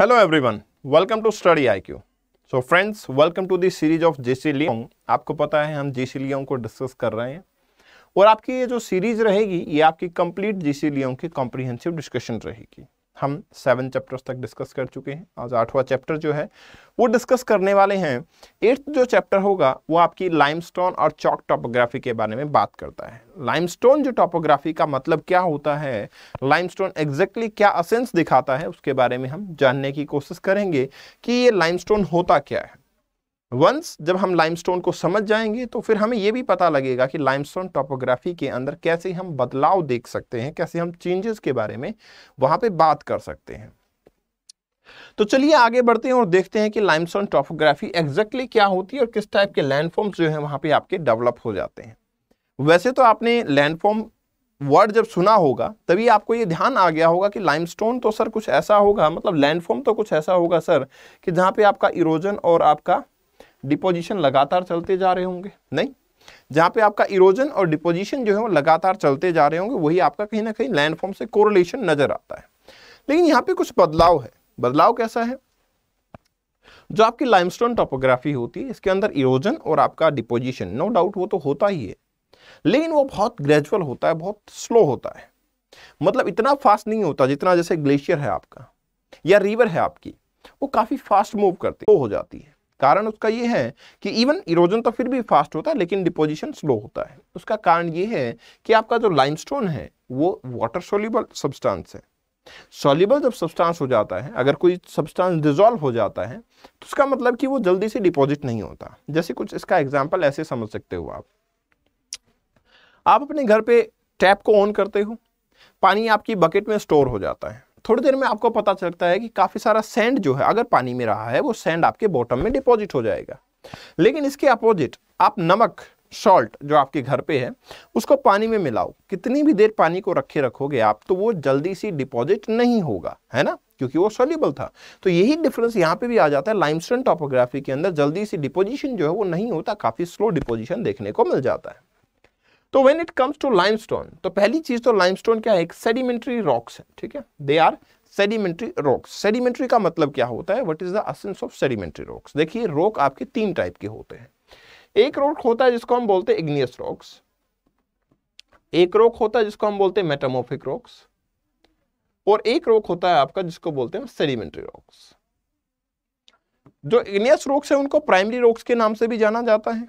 Hello everyone welcome to Study IQ so friends welcome to the series of C Leong आपको पता है हम जे सी Leong को discuss कर रहे हैं और आपकी ये जो सीरीज रहेगी ये आपकी कंप्लीट सी लियोंग की कॉम्प्रिहेंसिव डिस्कशन रहेगी हम सेवन चैप्टर्स तक डिस्कस कर चुके हैं आज आठवां चैप्टर जो है वो डिस्कस करने वाले हैं एट्थ जो चैप्टर होगा वो आपकी लाइमस्टोन और चौक टॉपोग्राफी के बारे में बात करता है लाइमस्टोन जो टॉपोग्राफी का मतलब क्या होता है लाइमस्टोन एग्जैक्टली क्या असेंस दिखाता है उसके बारे में हम जानने की कोशिश करेंगे कि ये लाइम होता क्या है वंस जब हम लाइमस्टोन को समझ जाएंगे तो फिर हमें ये भी पता लगेगा कि लाइमस्टोन टोपोग्राफी के अंदर कैसे हम बदलाव देख सकते हैं कैसे हम चेंजेस के बारे में वहाँ पे बात कर सकते हैं तो चलिए आगे बढ़ते हैं और देखते हैं कि लाइमस्टोन टोपोग्राफी एग्जैक्टली क्या होती है और किस टाइप के लैंडफॉर्म जो है वहाँ पर आपके डेवलप हो जाते हैं वैसे तो आपने लैंडफॉर्म वर्ड जब सुना होगा तभी आपको ये ध्यान आ गया होगा कि लाइमस्टोन तो सर कुछ ऐसा होगा मतलब लैंडफॉर्म तो कुछ ऐसा होगा सर कि जहाँ पे आपका इरोजन और आपका डिपोजिशन लगातार चलते जा रहे होंगे नहीं जहाँ पे आपका इरोजन और डिपोजिशन जो है वो लगातार चलते जा रहे होंगे वही आपका कहीं ना कहीं लैंडफॉर्म से कोरोलेशन नजर आता है लेकिन यहाँ पे कुछ बदलाव है बदलाव कैसा है जो आपकी लाइमस्टोन टोपोग्राफी होती है इसके अंदर इरोजन और आपका डिपोजिशन नो डाउट वो तो होता ही है लेकिन वो बहुत ग्रेजुअल होता है बहुत स्लो होता है मतलब इतना फास्ट नहीं होता जितना जैसे ग्लेशियर है आपका या रिवर है आपकी वो काफ़ी फास्ट मूव करती हो जाती है कारण उसका ये है कि इवन इरोजन तो फिर भी फास्ट होता है लेकिन डिपोजिशन स्लो होता है उसका कारण ये है कि आपका जो लाइमस्टोन है वो वाटर सोल्यूबल सब्सटेंस है सोल्यूबल जब सब्सटेंस हो जाता है अगर कोई सब्सटेंस डिजोल्व हो जाता है तो उसका मतलब कि वो जल्दी से डिपॉजिट नहीं होता जैसे कुछ इसका एग्जाम्पल ऐसे समझ सकते हो आप आप अपने घर पे टैप को ऑन करते हो पानी आपकी बकेट में स्टोर हो जाता है थोड़ी देर में आपको पता चलता है कि काफ़ी सारा सैंड जो है अगर पानी में रहा है वो सैंड आपके बॉटम में डिपॉजिट हो जाएगा लेकिन इसके अपोजिट आप नमक सॉल्ट जो आपके घर पे है उसको पानी में मिलाओ कितनी भी देर पानी को रखे रखोगे आप तो वो जल्दी सी डिपॉजिट नहीं होगा है ना क्योंकि वो सोल्यूबल था तो यही डिफरेंस यहाँ पे भी आ जाता है लाइमस्टोन टोपोग्राफी के अंदर जल्दी सी डिपोजिशन जो है वो नहीं होता काफ़ी स्लो डिपोजिशन देखने को मिल जाता है तो when it comes to stone तो पहली चीज तो स्टोन क्या है एक सेडिमेंट्री रॉक्स है ठीक है they are sedimentary rocks sedimentary का मतलब क्या होता है what is the essence of sedimentary rocks देखिए रॉक आपके तीन टाइप के होते हैं एक रॉक होता है जिसको हम बोलते हैं इग्नियस रॉक्स एक रॉक होता है जिसको हम बोलते हैं मेटामोफिक रॉक्स और एक रॉक होता है आपका जिसको बोलते हैं सेडिमेंट्री रॉक्स जो इग्नियस रॉक्स है उनको प्राइमरी रॉक्स के नाम से भी जाना जाता है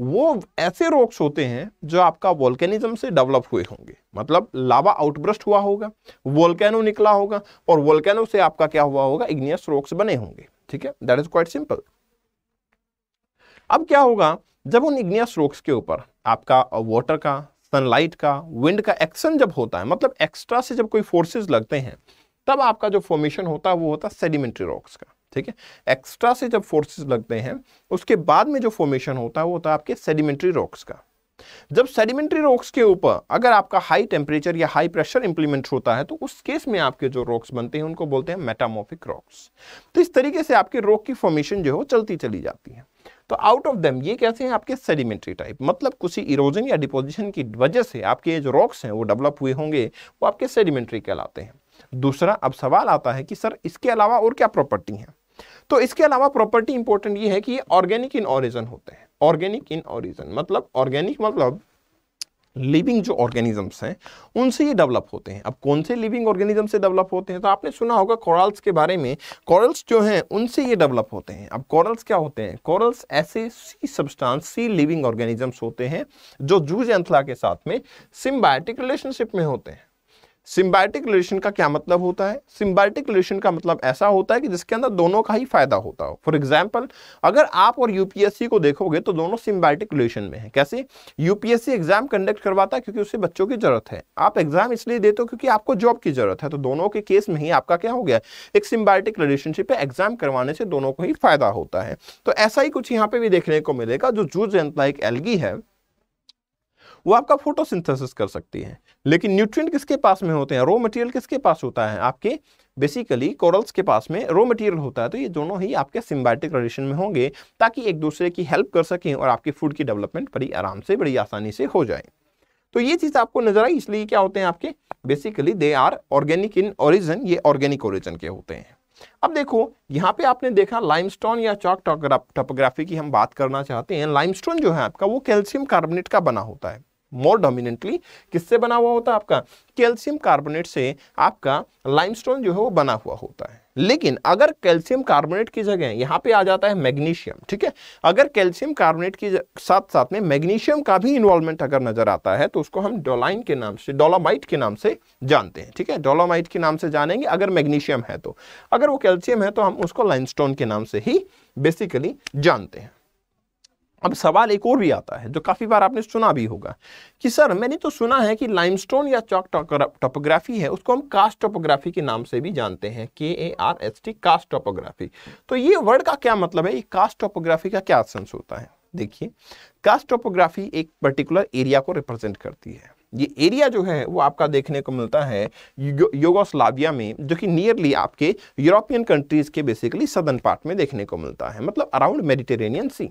वो ऐसे रॉक्स होते हैं जो आपका वॉल्केनिज्म से डेवलप हुए होंगे मतलब लावा आउटब्रस्ट हुआ होगा वॉल्केनो निकला होगा और वॉल्केनो से आपका क्या हुआ होगा इग्नियस रॉक्स बने होंगे ठीक है दैट इज क्वाइट सिंपल अब क्या होगा जब उन इग्नियस रॉक्स के ऊपर आपका वाटर का सनलाइट का विंड का एक्शन जब होता है मतलब एक्स्ट्रा से जब कोई फोर्सेज लगते हैं तब आपका जो फॉर्मेशन होता है वो होता है सेडिमेंट्री रॉक्स का ठीक है एक्स्ट्रा से जब फोर्सेस लगते हैं उसके बाद में जो फॉर्मेशन होता है वो होता है आपके सेडिमेंट्री रॉक्स का जब सेडिमेंट्री रॉक्स के ऊपर अगर आपका हाई टेम्परेचर या हाई प्रेशर इंप्लीमेंट होता है तो उस केस में आपके जो रॉक्स बनते हैं उनको बोलते हैं मेटामोफिक रॉक्स तो इस तरीके से आपके रॉक की फॉर्मेशन जो है चलती चली जाती है तो आउट ऑफ देम ये कैसे हैं आपके सेडिमेंट्री टाइप मतलब कुछ इरोजन या डिपोजिशन की वजह से आपके जो रॉक्स हैं वो डेवलप हुए होंगे वो आपके सेडिमेंट्री कहलाते हैं दूसरा अब सवाल आता है कि सर इसके अलावा और क्या प्रॉपर्टी है तो इसके अलावा प्रॉपर्टी इंपॉर्टेंट ये है कि ये ऑर्गेनिक इन ऑरिजन होते हैं ऑर्गेनिक इन ऑरिजन मतलब ऑर्गेनिक मतलब लिविंग जो ऑर्गेनिजम्स हैं उनसे ये डेवलप होते हैं अब कौन से लिविंग ऑर्गेनिज्म से डेवलप होते हैं तो आपने सुना होगा कॉरल्स के बारे में कॉरल्स जो हैं उनसे ये डेवलप होते हैं अब कॉरल्स क्या होते हैं कॉरल्स ऐसे सी सब्सटेंस सी लिविंग ऑर्गेनिजम्स होते हैं जो जूज एंथला के साथ में सिम्बायोटिक रिलेशनशिप में होते हैं सिम्बायोटिक रिलेशन का क्या मतलब होता है सिम्बायोटिक रिलेशन का मतलब ऐसा होता है कि जिसके अंदर दोनों का ही फायदा होता हो फॉर एग्जाम्पल अगर आप और यूपीएससी को देखोगे तो दोनों सिम्बायोटिक रिलेशन में है कैसे यूपीएससी एग्जाम कंडक्ट करवाता है क्योंकि उससे बच्चों की जरूरत है आप एग्जाम इसलिए देते हो क्योंकि आपको जॉब की जरूरत है तो दोनों के केस में ही आपका क्या हो गया एक सिम्बायोटिक रिलेशनशिप है एग्जाम करवाने से दोनों को ही फायदा होता है तो ऐसा ही कुछ यहाँ पे भी देखने को मिलेगा जो जू जनता एक एलगी है वो आपका फोटोसिंथेसिस कर सकती है लेकिन न्यूट्रिएंट किसके पास में होते हैं रो मटेरियल किसके पास होता है आपके बेसिकली कोरल्स के पास में रो मटेरियल होता है तो ये दोनों ही आपके सिम्बैटिक रिलेशन में होंगे ताकि एक दूसरे की हेल्प कर सकें और आपकी फूड की डेवलपमेंट बड़ी आराम से बड़ी आसानी से हो जाए तो ये चीज़ आपको नजर आई इसलिए क्या होते हैं आपके basically they are organic in origin ये ऑर्गेनिक ओरिजन के होते हैं अब देखो यहाँ पे आपने देखा लाइमस्टोन या चौक टोपोग्राफी की हम बात करना चाहते हैं लाइमस्टोन जो है आपका वो कैल्शियम कार्बोनेट का बना होता है मोर डोमिनेंटली किससे बना हुआ होता है आपका कैल्शियम कार्बोनेट से आपका लाइमस्टोन जो है वो बना हुआ होता है लेकिन अगर कैल्शियम कार्बोनेट की जगह यहाँ पे आ जाता है मैग्नीशियम ठीक है अगर कैल्शियम कार्बोनेट की साथ साथ में मैग्नीशियम का भी इन्वॉल्वमेंट अगर नजर आता है तो उसको हम डोलाइन के नाम से डोलामाइट के नाम से जानते हैं ठीक है डोलामाइट के नाम से जानेंगे अगर मैग्नीशियम है तो अगर वो कैल्शियम है तो हम उसको लाइमस्टोन के नाम से ही बेसिकली जानते हैं अब सवाल एक और भी आता है जो काफ़ी बार आपने सुना भी होगा कि सर मैंने तो सुना है कि लाइमस्टोन या चौक टोपोग्राफी है उसको हम कास्ट टोपोग्राफी के नाम से भी जानते हैं के A R S T karst topography तो ये वर्ड का क्या मतलब है ये कास्ट टोपोग्राफी का क्या सेंस होता है देखिए कास्ट टोपोग्राफी एक पर्टिकुलर एरिया को रिप्रेजेंट करती है ये एरिया जो है वो आपका देखने को मिलता है यो, योगोस्लाविया में जो कि नियरली आपके यूरोपियन कंट्रीज़ के बेसिकली सदर्न पार्ट में देखने को मिलता है मतलब अराउंड मेडिटेरेनियन सी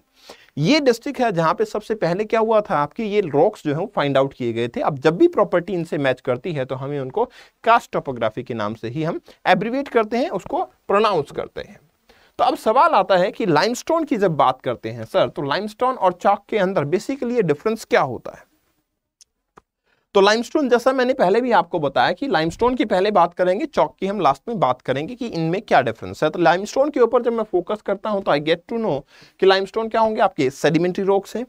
ये डिस्ट्रिक्ट है जहाँ पे सबसे पहले क्या हुआ था आपके ये रॉक्स जो है वो फाइंड आउट किए गए थे अब जब भी प्रॉपर्टी इनसे मैच करती है तो हमें उनको कास्ट टोपोग्राफी के नाम से ही हम एब्रीवेट करते हैं उसको प्रोनाउंस करते हैं तो अब सवाल आता है कि लाइमस्टोन की जब बात करते हैं सर तो लाइमस्टोन और चौक के अंदर बेसिकली ये डिफरेंस क्या होता है तो लाइमस्टोन जैसा मैंने पहले भी आपको बताया कि लाइमस्टोन की पहले बात करेंगे चौक की हम लास्ट में बात करेंगे कि इनमें क्या डिफरेंस है तो लाइमस्टोन के ऊपर जब मैं फोकस करता हूं तो आई गेट टू नो कि लाइमस्टोन क्या होंगे आपके सेडिमेंट्री रॉक्स हैं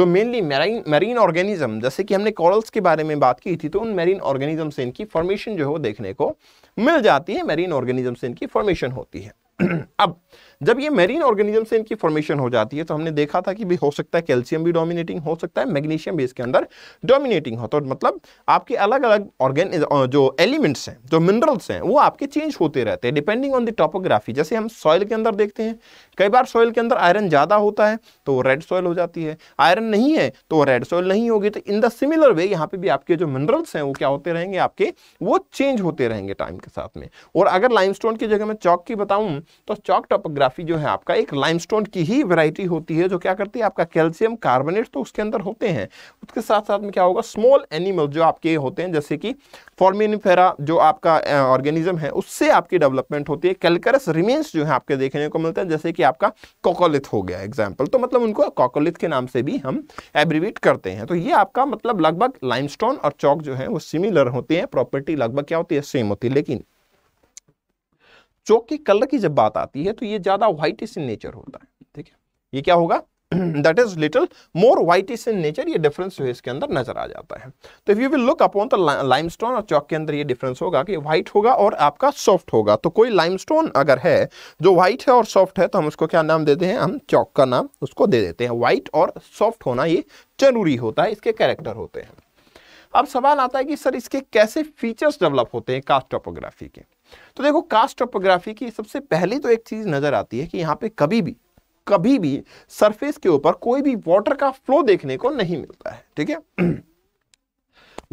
जो मेनली मैरीन मैरीन ऑर्गेनिज्म जैसे कि हमने कॉरल्स के बारे में बात की थी तो उन मेरीन ऑर्गेनिज्म से इनकी फॉर्मेशन जो है वो देखने को मिल जाती है मेरीन ऑर्गेनिज्म से इनकी फॉर्मेशन होती है अब जब ये मेरीन ऑर्गेनिज्म से इनकी फॉर्मेशन हो जाती है तो हमने देखा था कि भी हो सकता है कैल्शियम भी डोमिनेटिंग हो सकता है मैग्नीशियम भी इसके अंदर डोमिनेटिंग हो तो मतलब आपके अलग अलग ऑर्गेन जो एलिमेंट्स हैं जो मिनरल्स हैं वो आपके चेंज होते रहते हैं डिपेंडिंग ऑन द टोपोग्राफी जैसे हम सॉइल के अंदर देखते हैं कई बार सॉइल के अंदर आयरन ज़्यादा होता है तो वो रेड सॉइल हो जाती है आयरन नहीं है तो वो रेड सॉइल नहीं होगी तो इन द सिमिलर वे यहाँ पे भी आपके जो मिनरल्स हैं वो क्या होते रहेंगे आपके वो चेंज होते रहेंगे टाइम के साथ में और अगर लाइमस्टोन की जगह मैं चौक की बताऊँ तो चौक टोपोग्राफी काफ़ी जो है आपका एक लाइमस्टोन की ही वैरायटी होती है जो क्या करती है आपका कैल्शियम कार्बोनेट तो उसके अंदर होते हैं उसके साथ साथ में क्या होगा स्मॉल एनिमल जो आपके होते हैं जैसे कि फॉर्मिनफेरा जो आपका ऑर्गेनिज्म है उससे आपकी डेवलपमेंट होती है कैलकरस रिमेन्स जो है आपके देखने को मिलते हैं जैसे कि आपका कोकोलिथ हो गया एग्जाम्पल तो मतलब उनको कोकोलिथ के नाम से भी हम एब्रीवेट करते हैं तो ये आपका मतलब लगभग लाइमस्टोन और चौक जो है वो सिमिलर होते हैं प्रॉपर्टी लगभग क्या होती है सेम होती है लेकिन चौक के कलर की जब बात आती है तो ये ज्यादा व्हाइटिश इन नेचर होता है ठीक है ये क्या होगा that is little more whitish in nature ये डिफरेंस जो है इसके अंदर नजर आ जाता है तो if you will look upon the stone और चौक के अंदर ये डिफरेंस होगा कि व्हाइट होगा और आपका सॉफ्ट होगा तो कोई स्टोन अगर है जो व्हाइट है और सॉफ्ट है तो हम उसको क्या नाम देते हैं हम चौक का नाम उसको दे देते हैं व्हाइट और सॉफ्ट होना ये जरूरी होता है इसके कैरेक्टर होते हैं अब सवाल आता है कि सर इसके कैसे फीचर्स डेवलप होते हैं कास्ट टोपोग्राफी के तो देखो कास्ट टोपोग्राफी की सबसे पहली तो एक चीज़ नज़र आती है कि यहाँ पे कभी भी कभी भी सरफेस के ऊपर कोई भी वाटर का फ्लो देखने को नहीं मिलता है ठीक है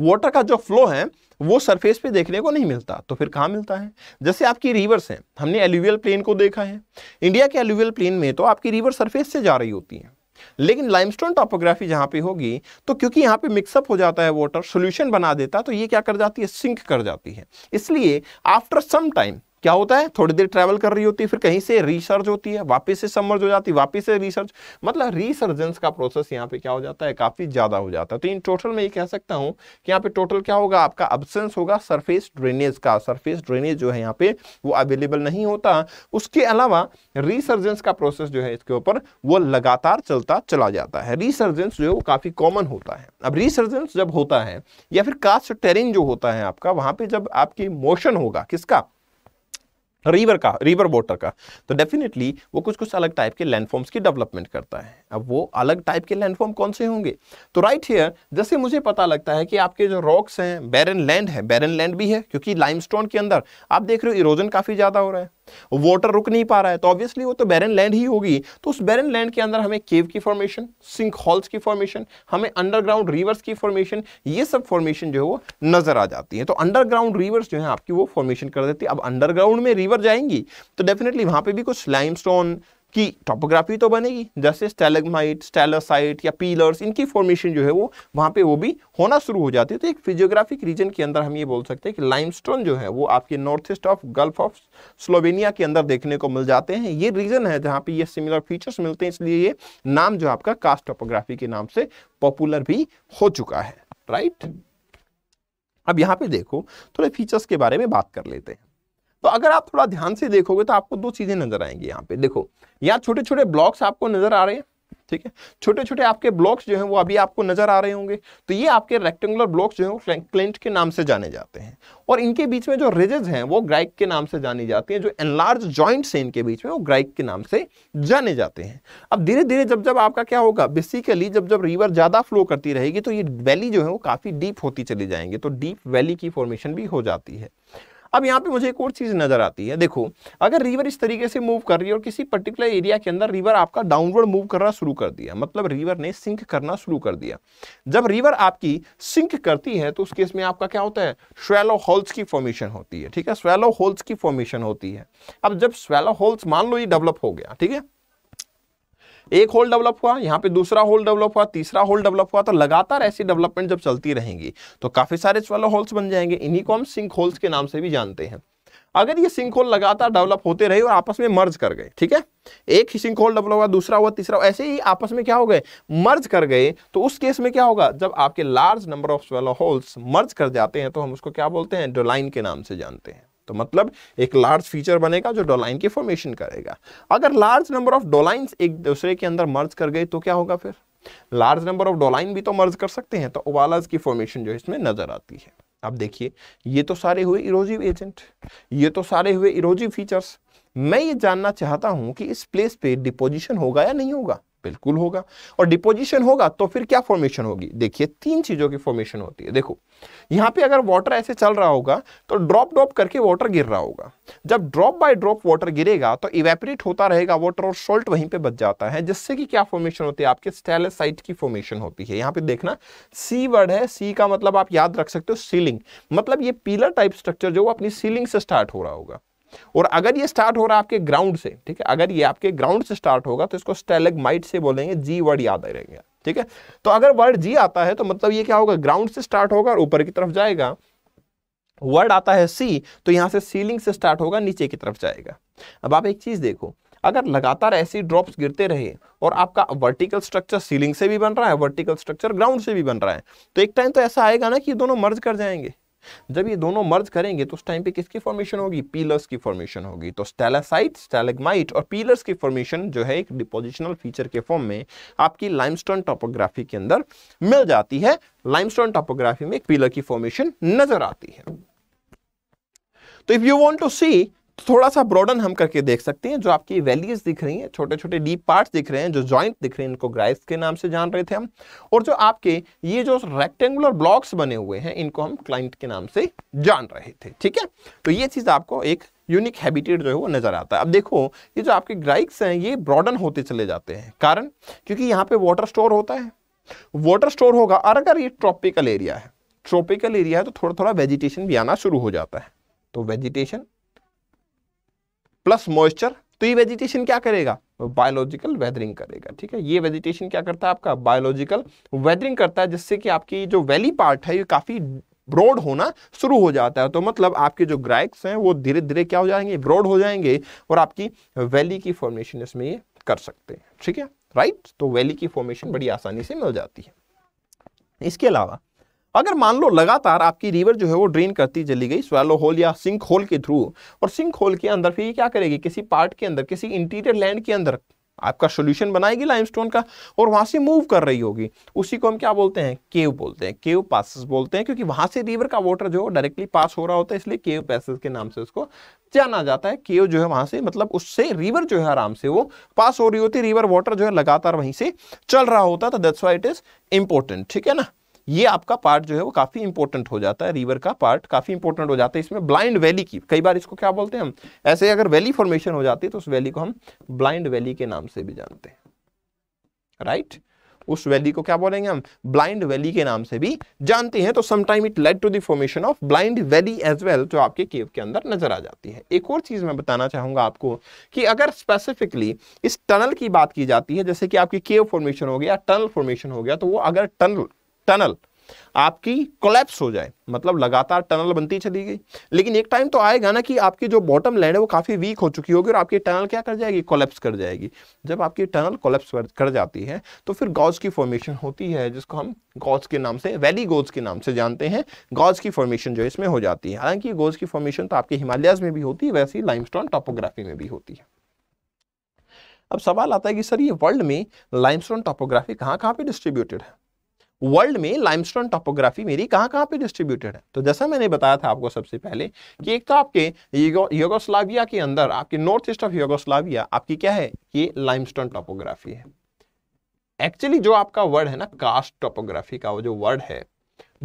वाटर का जो फ्लो है वो सरफेस पे देखने को नहीं मिलता तो फिर कहाँ मिलता है जैसे आपकी रिवर्स हैं हमने एल्यूवियल प्लेन को देखा है इंडिया के एल्यूवियल प्लेन में तो आपकी रिवर सरफेस से जा रही होती है लेकिन लाइमस्टोन टॉपोग्राफी जहां पे होगी तो क्योंकि यहां पे मिक्सअप हो जाता है वाटर सोल्यूशन बना देता है तो ये क्या कर जाती है सिंक कर जाती है इसलिए आफ्टर सम टाइम क्या होता है थोड़ी देर ट्रैवल कर रही होती है फिर कहीं से रिसर्च होती है वापस से समर्ज हो जाती है वापस से रिसर्च मतलब रिसर्जेंस का प्रोसेस यहाँ पे क्या हो जाता है काफ़ी ज़्यादा हो जाता है तो इन टोटल मैं ये कह सकता हूँ कि यहाँ पे टोटल क्या होगा आपका अबसेंस होगा सरफेस ड्रेनेज का सरफेस ड्रेनेज जो है यहाँ पे वो अवेलेबल नहीं होता उसके अलावा रिसर्जेंस का प्रोसेस जो है इसके ऊपर वो लगातार चलता चला जाता है रिसर्जेंस जो है वो काफ़ी कॉमन होता है अब रिसर्जेंस जब होता है या फिर कास्ट टेरिंग जो होता है आपका वहाँ पर जब आपकी मोशन होगा किसका रिवर का रिवर वोटर का तो डेफिनेटली वो कुछ कुछ अलग टाइप के लैंडफॉर्म्स की डेवलपमेंट करता है अब वो अलग टाइप के लैंडफॉर्म कौन से होंगे तो राइट right हेयर जैसे मुझे पता लगता है कि आपके जो रॉक्स हैं बैरन लैंड है बैरन लैंड भी है क्योंकि लाइमस्टोन के अंदर आप देख रहे हो इरोजन काफ़ी ज़्यादा हो रहा है वाटर रुक नहीं पा रहा है तो ऑब्वियसली वो तो बैरन लैंड ही होगी तो उस बैरन लैंड के अंदर हमें केव की फॉर्मेशन सिंक हॉल्स की फॉर्मेशन हमें अंडरग्राउंड रिवर्स की फॉर्मेशन ये सब फॉर्मेशन जो है वो नजर आ जाती है तो अंडरग्राउंड रिवर्स जो है आपकी वो फॉर्मेशन कर देती है अब अंडरग्राउंड में रिवर जाएंगी तो डेफिनेटली वहां पर भी कुछ लाइमस्टोन कि टॉपोग्राफी तो बनेगी जैसे स्टेलगमाइट स्टेलोसाइट या पीलर्स इनकी फॉर्मेशन जो है वो वहाँ पे वो भी होना शुरू हो जाती है तो एक फिजियोग्राफिक रीजन के अंदर हम ये बोल सकते हैं कि लाइमस्टोन जो है वो आपके north east of Gulf of Slovenia के अंदर देखने को मिल जाते हैं ये रीजन है जहाँ पे ये सिमिलर फीचर्स मिलते हैं इसलिए ये नाम जो आपका कास्ट टॉपोग्राफी के नाम से पॉपुलर भी हो चुका है राइट अब यहाँ पे देखो थोड़े फीचर्स के बारे में बात कर लेते हैं तो अगर आप थोड़ा ध्यान से देखोगे तो आपको दो चीज़ें नजर आएंगी यहाँ पे देखो यहाँ छोटे छोटे ब्लॉक्स आपको नजर आ रहे हैं ठीक है छोटे छोटे आपके ब्लॉक्स जो हैं वो अभी आपको नजर आ रहे होंगे तो ये आपके रेक्टेंगुलर ब्लॉक्स जो हैं वो क्लेंट के नाम से जाने जाते हैं और इनके बीच में जो रिजेज हैं वो ग्राइक के नाम से जानी जाती हैं जो एनलार्ज जॉइंट्स हैं इनके बीच में वो ग्राइक के नाम से जाने जाते हैं अब धीरे धीरे जब जब आपका क्या होगा बेसिकली जब जब रिवर ज़्यादा फ्लो करती रहेगी तो ये वैली जो है वो काफ़ी डीप होती चली जाएंगी तो डीप वैली की फॉर्मेशन भी हो जाती है अब यहाँ पे मुझे एक और चीज़ नज़र आती है देखो अगर रिवर इस तरीके से मूव कर रही है और किसी पर्टिकुलर एरिया के अंदर रिवर आपका डाउनवर्ड मूव करना शुरू कर दिया मतलब रिवर ने सिंक करना शुरू कर दिया जब रिवर आपकी सिंक करती है तो उस केस में आपका क्या होता है स्वेलो होल्स की फॉर्मेशन होती है ठीक है स्वेलो होल्स की फॉर्मेशन होती है अब जब स्वेलो होल्स मान लो ये डेवलप हो गया ठीक है एक होल डेवलप हुआ यहाँ पे दूसरा होल डेवलप हुआ तीसरा होल डेवलप हुआ तो लगातार ऐसी डेवलपमेंट जब चलती रहेंगी तो काफ़ी सारे स्वेलो होल्स बन जाएंगे इन्हीं को हम सिंक होल्स के नाम से भी जानते हैं अगर ये सिंक होल लगातार डेवलप होते रहे और आपस में मर्ज कर गए ठीक है एक ही सिंक होल डेवलप हुआ दूसरा हुआ तीसरा ऐसे ही आपस में क्या हो गए मर्ज कर गए तो उस केस में क्या होगा जब आपके large number of swallow holes merge कर जाते हैं तो हम उसको क्या बोलते हैं डोलाइन के नाम से जानते हैं तो मतलब एक लार्ज फीचर बनेगा जो डोलाइन की फॉर्मेशन करेगा अगर लार्ज नंबर ऑफ डोलाइन एक दूसरे के अंदर मर्ज कर गए तो क्या होगा फिर लार्ज नंबर ऑफ डोलाइन भी तो मर्ज कर सकते हैं तो ओवालाज की फॉर्मेशन जो इसमें नजर आती है अब देखिए ये तो सारे हुए इरोजिव एजेंट ये तो सारे हुए इरोजिव फीचर्स मैं ये जानना चाहता हूं कि इस प्लेस पे डिपोजिशन होगा या नहीं होगा बिल्कुल होगा और डिपोजिशन होगा तो फिर क्या फॉर्मेशन होगी देखिए तीन चीजों की फॉर्मेशन होती है देखो यहां पे अगर वाटर ऐसे चल रहा होगा तो ड्रॉप ड्रॉप करके वाटर गिर रहा होगा जब ड्रॉप बाय ड्रॉप वाटर गिरेगा तो इवेपरेट होता रहेगा वाटर और सोल्ट वहीं पे बच जाता है जिससे कि क्या फॉर्मेशन होती है आपके स्टेलेसाइट की फॉर्मेशन होती है यहाँ पे देखना सी वर्ड है सी का मतलब आप याद रख सकते हो सीलिंग मतलब ये पीलर टाइप स्ट्रक्चर जो अपनी सीलिंग से स्टार्ट हो रहा होगा और अगर ये स्टार्ट हो रहा है आपके ग्राउंड से ठीक है अगर ये आपके ग्राउंड से स्टार्ट होगा तो इसको स्टेलेगमाइट से बोलेंगे जी वर्ड याद रहेगा ठीक है तो अगर वर्ड जी आता है तो मतलब ये क्या होगा ग्राउंड से स्टार्ट होगा और ऊपर की तरफ जाएगा वर्ड आता है सी तो यहां से सीलिंग से स्टार्ट होगा नीचे की तरफ जाएगा अब आप एक चीज़ देखो अगर लगातार ऐसी ड्रॉप्स गिरते रहे और आपका वर्टिकल स्ट्रक्चर सीलिंग से भी बन रहा है वर्टिकल स्ट्रक्चर ग्राउंड से भी बन रहा है तो एक टाइम तो ऐसा आएगा ना कि दोनों मर्ज कर जाएंगे जब ये दोनों मर्ज करेंगे तो उस टाइम पे किसकी फॉर्मेशन होगी पीलर्स की फॉर्मेशन होगी तो स्टेलासाइट स्टेलेगमाइट और पीलर्स की फॉर्मेशन जो है एक डिपोजिशनल फीचर के फॉर्म में आपकी लाइमस्टोन टोपोग्राफी के अंदर मिल जाती है लाइमस्टोन टोपोग्राफी में एक पीलर की फॉर्मेशन नजर आती है तो if you want to see थोड़ा सा ब्रॉडन हम करके देख सकते हैं जो आपकी वैलीज दिख रही हैं छोटे छोटे डीप पार्ट्स दिख रहे हैं जो जॉइंट दिख रहे हैं इनको ग्राइस के नाम से जान रहे थे हम और जो आपके ये जो रेक्टेंगुलर ब्लॉक्स बने हुए हैं इनको हम क्लाइंट के नाम से जान रहे थे ठीक है तो ये चीज़ आपको एक यूनिक हैबिटेट जो है वो नज़र आता है अब देखो ये जो आपके ग्राइक्स हैं ये ब्रॉडन होते चले जाते हैं कारण क्योंकि यहाँ पे वाटर स्टोर होता है वाटर स्टोर होगा और अगर ये ट्रॉपिकल एरिया है ट्रॉपिकल एरिया है तो थोड़ा थोड़ा वेजिटेशन भी आना शुरू हो जाता है तो वेजिटेशन प्लस मॉइस्चर तो ये वेजिटेशन क्या करेगा बायोलॉजिकल वेदरिंग करेगा ठीक है ये वेजिटेशन क्या करता है आपका बायोलॉजिकल वेदरिंग करता है जिससे कि आपकी जो वैली पार्ट है ये काफ़ी ब्रॉड होना शुरू हो जाता है तो मतलब आपके जो ग्राइक्स हैं वो धीरे धीरे क्या हो जाएंगे ब्रॉड हो जाएंगे और आपकी वैली की फॉर्मेशन इसमें ये कर सकते हैं ठीक है राइट तो वैली की फॉर्मेशन बड़ी आसानी से मिल जाती है इसके अलावा अगर मान लो लगातार आपकी रिवर जो है वो ड्रेन करती चली गई स्वेलो होल या सिंक होल के थ्रू और सिंक होल के अंदर फिर ये क्या करेगी किसी पार्ट के अंदर किसी इंटीरियर लैंड के अंदर आपका सोल्यूशन बनाएगी लाइमस्टोन का और वहां से मूव कर रही होगी उसी को हम क्या बोलते हैं केव बोलते हैं केव पासेस बोलते हैं क्योंकि वहां से रिवर का वाटर जो डायरेक्टली पास हो रहा होता है इसलिए केव पैसेस के नाम से उसको जाना जाता है केव जो है वहां से मतलब उससे रिवर जो है आराम से वो पास हो रही होती है रिवर वाटर जो है लगातार वहीं से चल रहा होता तो that's why it is important ठीक है ना ये आपका पार्ट जो है वो काफ़ी इंपॉर्टेंट हो जाता है रिवर का पार्ट काफ़ी इंपॉर्टेंट हो जाता है इसमें ब्लाइंड वैली की कई बार इसको क्या बोलते हैं हम ऐसे अगर वैली फॉर्मेशन हो जाती है तो उस वैली को हम ब्लाइंड वैली के नाम से भी जानते हैं राइट right? उस वैली को क्या बोलेंगे हम ब्लाइंड वैली के नाम से भी जानते हैं तो sometime it led to the formation of blind valley as well जो आपके केव के अंदर नजर आ जाती है एक और चीज मैं बताना चाहूंगा आपको कि अगर स्पेसिफिकली इस टनल की बात की जाती है जैसे कि आपकी केव फॉर्मेशन हो गया टनल फॉर्मेशन हो गया तो वो अगर टनल टनल आपकी कोलैप्स हो जाए मतलब लगातार टनल बनती चली गई लेकिन एक टाइम तो आएगा ना कि आपकी जो बॉटम लैंड है वो काफ़ी वीक हो चुकी होगी और आपकी टनल क्या कर जाएगी कोलैप्स कर जाएगी जब आपकी टनल कोलैप्स कर जाती है तो फिर गॉज की फॉर्मेशन होती है जिसको हम गॉज के नाम से वैली गोज के नाम से जानते हैं गॉज की फॉर्मेशन जो इसमें हो जाती है हालांकि गोज की फॉर्मेशन तो आपके हिमालयाज में भी होती है वैसे ही लाइमस्टोन टॉपोग्राफी में भी होती है अब सवाल आता है कि सर ये वर्ल्ड में लाइमस्टोन टॉपोग्राफी कहाँ कहाँ पे डिस्ट्रीब्यूटेड है वर्ल्ड में लाइमस्टोन टॉपोग्राफी मेरी कहाँ कहां पे डिस्ट्रीब्यूटेड है तो जैसा मैंने बताया था आपको सबसे पहले कि एक तो आपके योगोस्लाविया के अंदर आपके नॉर्थ ईस्ट ऑफ योगोस्लाविया आपकी क्या है ये लाइमस्टोन टॉपोग्राफी है एक्चुअली जो आपका वर्ड है ना कास्ट टॉपोग्राफी का वो जो वर्ड है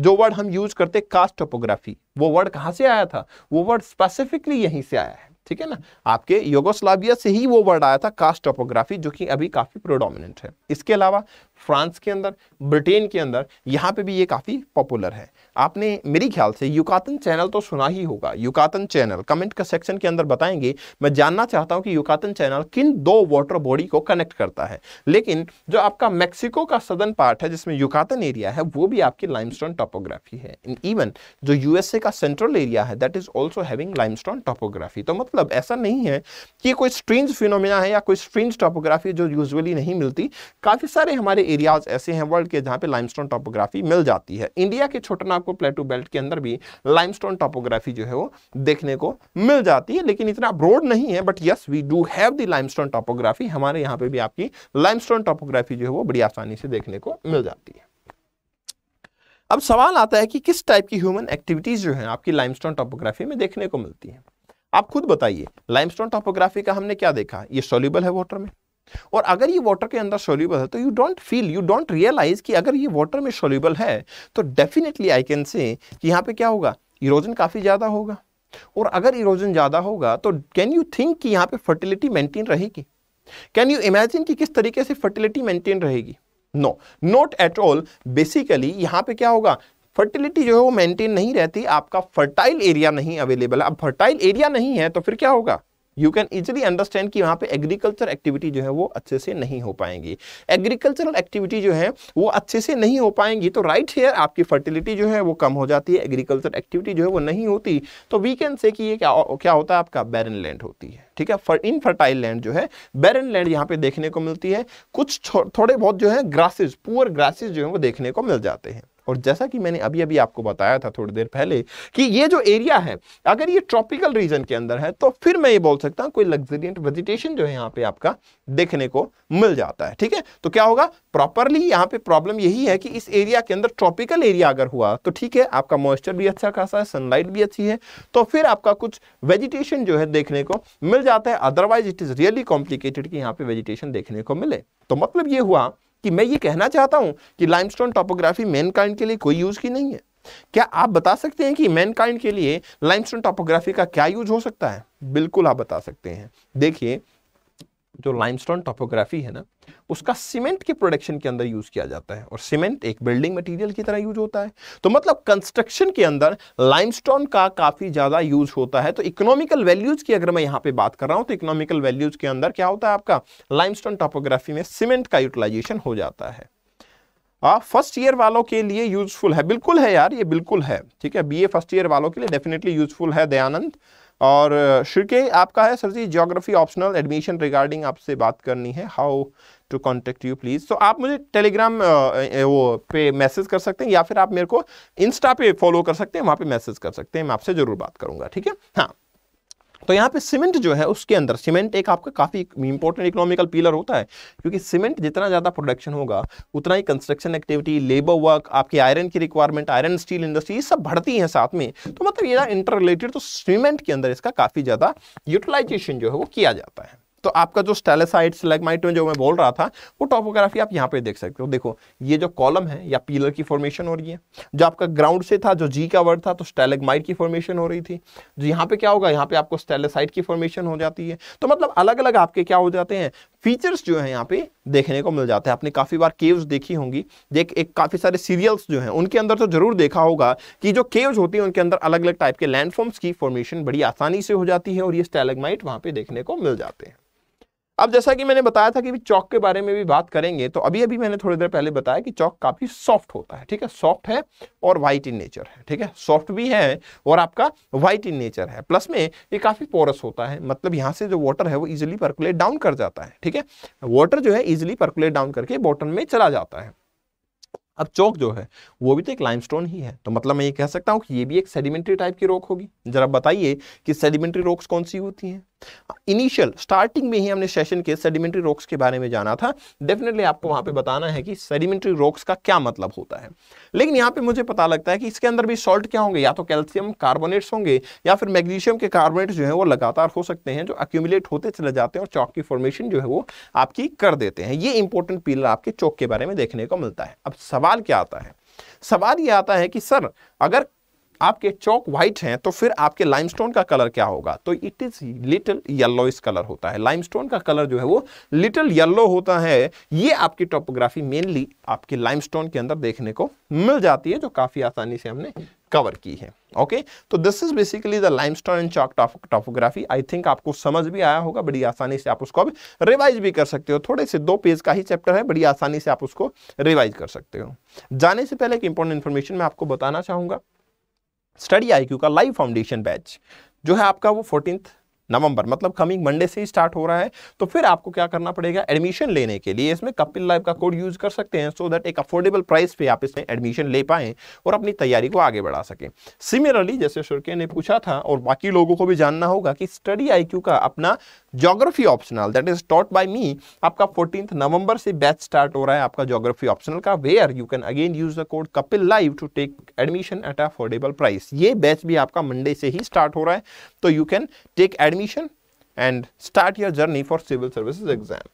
जो वर्ड हम यूज करते कास्ट टोपोग्राफी वो वर्ड कहां से आया था वो वर्ड स्पेसिफिकली यहीं से आया है ठीक है ना आपके योगोस्लाविया से ही वो वर्ड आया था कास्ट टोपोग्राफी जो कि अभी काफ़ी प्रोडोमिनेंट है इसके अलावा फ्रांस के अंदर ब्रिटेन के अंदर यहाँ पे भी ये काफ़ी पॉपुलर है आपने मेरी ख्याल से युकातन चैनल तो सुना ही होगा युकातन चैनल कमेंट का सेक्शन के अंदर बताएंगे मैं जानना चाहता हूँ कि युकातन चैनल किन दो वाटर बॉडी को कनेक्ट करता है लेकिन जो आपका मैक्सिको का सदन पार्ट है जिसमें युकातन एरिया है वो भी आपकी लाइमस्टोन टोपोग्राफी है इवन जो यूएसए का सेंट्रल एरिया है that is also having limestone topography तो मतलब मतलब ऐसा नहीं है कि कोई स्ट्रेंज फिनोमिना है या कोई स्ट्रेंज टॉपोग्राफी जो यूजुअली नहीं मिलती काफ़ी सारे हमारे एरियाज ऐसे हैं वर्ल्ड के जहां पे लाइमस्टोन टॉपोग्राफी मिल जाती है इंडिया के छोटनागपुर प्लेटू बेल्ट के अंदर भी लाइमस्टोन टॉपोग्राफी जो है वो देखने को मिल जाती है लेकिन इतना ब्रोड नहीं है but yes we do have the limestone topography हमारे यहाँ पे भी आपकी लाइमस्टोन टॉपोग्राफी जो है वो बड़ी आसानी से देखने को मिल जाती है अब सवाल आता है कि किस टाइप की ह्यूमन एक्टिविटीज़ जो है आपकी लाइमस्टोन टॉपोग्राफी में देखने को मिलती हैं आप खुद बताइए लाइमस्टोन टॉपोग्राफी का हमने क्या देखा ये सोल्यूबल है वाटर में और अगर ये वाटर के अंदर सोल्यूबल है तो you don't feel you don't realise कि अगर ये वाटर में सोल्यूबल है तो डेफिनेटली आई कैन से कि यहाँ पे क्या होगा इरोजन काफ़ी ज़्यादा होगा और अगर इरोजन ज़्यादा होगा तो कैन यू थिंक कि यहाँ पे फर्टिलिटी मेंटेन रहेगी कैन यू इमेजिन कि किस तरीके से फर्टिलिटी मेंटेन रहेगी no not at all basically यहाँ पे क्या होगा फर्टिलिटी जो है वो मेंटेन नहीं रहती आपका फर्टाइल एरिया नहीं अवेलेबल है अब फर्टाइल एरिया नहीं है तो फिर क्या होगा यू कैन इजिली अंडरस्टैंड कि वहाँ पे एग्रीकल्चर एक्टिविटी जो है वो अच्छे से नहीं हो पाएंगी एग्रीकल्चरल एक्टिविटी जो है वो अच्छे से नहीं हो पाएंगी तो राइट right हेयर आपकी फर्टिलिटी जो है वो कम हो जाती है एग्रीकल्चर एक्टिविटी जो है वो नहीं होती तो वी कैन से कि ये क्या क्या होता है आपका बैरन लैंड होती है ठीक है फर इनफर्टाइल लैंड जो है बैरन लैंड यहाँ पे देखने को मिलती है कुछ थोड़े बहुत जो है ग्रासेज पुअर ग्रासेज जो है वो देखने को मिल जाते हैं और जैसा कि मैंने अभी अभी आपको बताया था थोड़ी देर पहले कि ये जो एरिया है अगर ये ट्रॉपिकल रीजन के अंदर है तो फिर मैं ये बोल सकता हूँ कोई लग्जरियंट वेजिटेशन जो है यहाँ पे आपका देखने को मिल जाता है ठीक है तो क्या होगा प्रॉपरली यहाँ पे प्रॉब्लम यही है कि इस एरिया के अंदर ट्रॉपिकल एरिया अगर हुआ तो ठीक है आपका मॉइस्चर भी अच्छा खासा है सनलाइट भी अच्छी है तो फिर आपका कुछ वेजिटेशन जो है देखने को मिल जाता है otherwise it is really complicated कि यहाँ पे वेजिटेशन देखने को मिले तो मतलब ये हुआ कि मैं ये कहना चाहता हूं कि लाइमस्टोन टॉपोग्राफी मैनकाइंड के लिए कोई यूज़ की नहीं है क्या आप बता सकते हैं कि मैनकाइंड के लिए लाइमस्टोन टॉपोग्राफी का क्या यूज हो सकता है बिल्कुल आप बता सकते हैं देखिए जो लाइमस्टोन टोपोग्राफी है ना उसका सीमेंट के प्रोडक्शन के अंदर यूज किया जाता है और सीमेंट एक बिल्डिंग मटेरियल की तरह यूज होता है तो मतलब कंस्ट्रक्शन के अंदर लाइमस्टोन का काफी ज्यादा यूज होता है तो इकोनॉमिकल वैल्यूज की अगर मैं यहाँ पे बात कर रहा हूँ तो इकोनॉमिकल वैल्यूज के अंदर क्या होता है आपका लाइमस्टोन टॉपोग्राफी में सीमेंट का यूटिलाइजेशन हो जाता है फर्स्ट ईयर वालों के लिए यूजफुल है बिल्कुल है यार ये बिल्कुल है ठीक है बी फर्स्ट ईयर वालों के लिए डेफिनेटली यूजफुल है दयानंद और शिरके आपका है sir ji geography optional admission regarding आपसे बात करनी है how to contact you please तो आप मुझे टेलीग्राम वो पे मैसेज कर सकते हैं या फिर आप मेरे को इंस्टा पे फॉलो कर सकते हैं वहाँ पे मैसेज कर सकते हैं मैं आपसे ज़रूर बात करूँगा ठीक है हाँ तो यहाँ पे सीमेंट जो है उसके अंदर सीमेंट एक आपका काफ़ी इंपॉर्टेंट इकोनॉमिकल पिलर होता है क्योंकि सीमेंट जितना ज़्यादा प्रोडक्शन होगा उतना ही कंस्ट्रक्शन एक्टिविटी लेबर वर्क आपकी आयरन की रिक्वायरमेंट आयरन स्टील इंडस्ट्री ये सब बढ़ती है साथ में तो मतलब ये इंटर रिलेटेड तो सीमेंट के अंदर इसका काफ़ी ज़्यादा यूटिलाइजेशन जो है वो किया जाता है तो आपका जो स्टेलेसाइट स्लेगमाइट में जो मैं बोल रहा था वो टॉपोग्राफी आप यहाँ पे देख सकते हो देखो ये जो कॉलम है या पीलर की फॉर्मेशन हो रही है जो आपका ग्राउंड से था जो जी का वर्ड था तो स्टेलेगमाइट की फॉर्मेशन हो रही थी जो यहाँ पे क्या होगा यहाँ पे आपको स्टेलेसाइट की फॉर्मेशन हो जाती है तो मतलब अलग अलग आपके क्या हो जाते हैं फीचर्स जो है यहाँ पे देखने को मिल जाते हैं आपने काफ़ी बार केव्स देखी होंगी देख एक काफ़ी सारे सीरियल्स जो हैं उनके अंदर तो जरूर देखा होगा कि जो केव्स होती हैं उनके अंदर अलग अलग टाइप के लैंडफॉर्म्स की फॉर्मेशन बड़ी आसानी से हो जाती है और ये स्टेलेगमाइट वहाँ पे देखने को मिल जाते हैं अब जैसा कि मैंने बताया था कि चौक के बारे में भी बात करेंगे तो अभी अभी मैंने थोड़ी देर पहले बताया कि चौक काफ़ी सॉफ्ट होता है ठीक है सॉफ्ट है और वाइट इन नेचर है ठीक है सॉफ्ट भी है और आपका व्हाइट इन नेचर है प्लस में ये काफ़ी पोरस होता है मतलब यहाँ से जो वाटर है वो ईजिली परकुलेट डाउन कर जाता है ठीक है वॉटर जो है इजिली परकुलेट डाउन करके बॉटम में चला जाता है अब चौक जो है वो भी तो एक लाइमस्टोन ही है तो मतलब मैं ये कह सकता हूँ कि ये भी एक सेडिमेंट्री टाइप की रोक होगी जरा बताइए कि सेडिमेंट्री रोक्स कौन सी होती हैं इनिशियल स्टार्टिंग में ही हमने सेशन के सेडिमेंट्री रॉक्स के बारे में जाना था डेफिनेटली आपको वहां पे बताना है कि सेडिमेंट्री रॉक्स का क्या मतलब होता है लेकिन यहां पे मुझे पता लगता है कि इसके अंदर भी सॉल्ट क्या होंगे या तो कैल्शियम कार्बोनेट्स होंगे या फिर मैग्नीशियम के कार्बोनेट्स जो है वो लगातार हो सकते हैं जो अक्यूमुलेट होते चले जाते हैं और चौक की फॉर्मेशन जो है वो आपकी कर देते हैं ये इंपॉर्टेंट पिलर आपके चौक के बारे में देखने को मिलता है अब सवाल क्या आता है सवाल ये आता है कि सर अगर आपके चौक व्हाइट हैं तो फिर आपके लाइमस्टोन का कलर क्या होगा तो इट इज लिटिल येल्लो इस कलर होता है लाइमस्टोन का कलर जो है वो लिटिल येल्लो होता है ये आपकी टोपोग्राफी मेनली आपके लाइमस्टोन के अंदर देखने को मिल जाती है जो काफ़ी आसानी से हमने कवर की है ओके okay? तो this is basically the limestone and chalk topography I think आपको समझ भी आया होगा बड़ी आसानी से आप उसको अब रिवाइज भी कर सकते हो थोड़े से दो पेज का ही चैप्टर है बड़ी आसानी से आप उसको रिवाइज कर सकते हो जाने से पहले एक इंपॉर्टेंट इन्फॉर्मेशन मैं आपको बताना चाहूंगा स्टडी आईक्यू का लाइव फाउंडेशन बैच जो है आपका वो फोर्टीन नवंबर मतलब कमिंग मंडे से ही स्टार्ट हो रहा है तो फिर आपको क्या करना पड़ेगा एडमिशन लेने के लिए इसमें कपिल लाइव का कोड यूज कर सकते हैं सो so दैट एक अफोर्डेबल प्राइस पे आप इसमें एडमिशन ले पाएं और अपनी तैयारी को आगे बढ़ा सकें सिमिलरली जैसे शुरके ने पूछा था और बाकी लोगों को भी जानना होगा कि स्टडी आई का अपना geography optional that is taught by me आपका फोर्टीन नवंबर से बैच स्टार्ट हो रहा है आपका जोग्राफी ऑप्शनल का where you can again use the code Kapil live to take admission at affordable price ये बैच भी आपका मंडे से ही स्टार्ट हो रहा है तो you can take admission and start your journey for civil services exam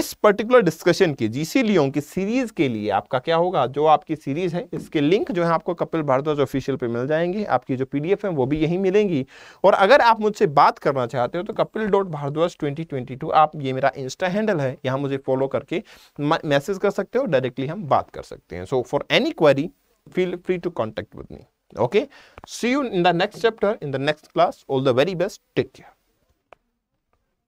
इस पर्टिकुलर डिस्कशन के जीसी लियो की सीरीज के लिए आपका क्या होगा जो आपकी सीरीज है इसके लिंक जो है आपको कपिल भारद्वाज ऑफिशियल पे मिल जाएंगे आपकी जो पीडीएफ है वो भी यही मिलेंगी और अगर आप मुझसे बात करना चाहते हो तो Kapil dot Bhardwaj twenty twenty two आप ये मेरा इंस्टा हैंडल है यहाँ मुझे फॉलो करके मैसेज कर सकते हो डायरेक्टली हम बात कर सकते हैं so for any query feel free to contact with me okay see you in the next chapter in the next class all the very best take care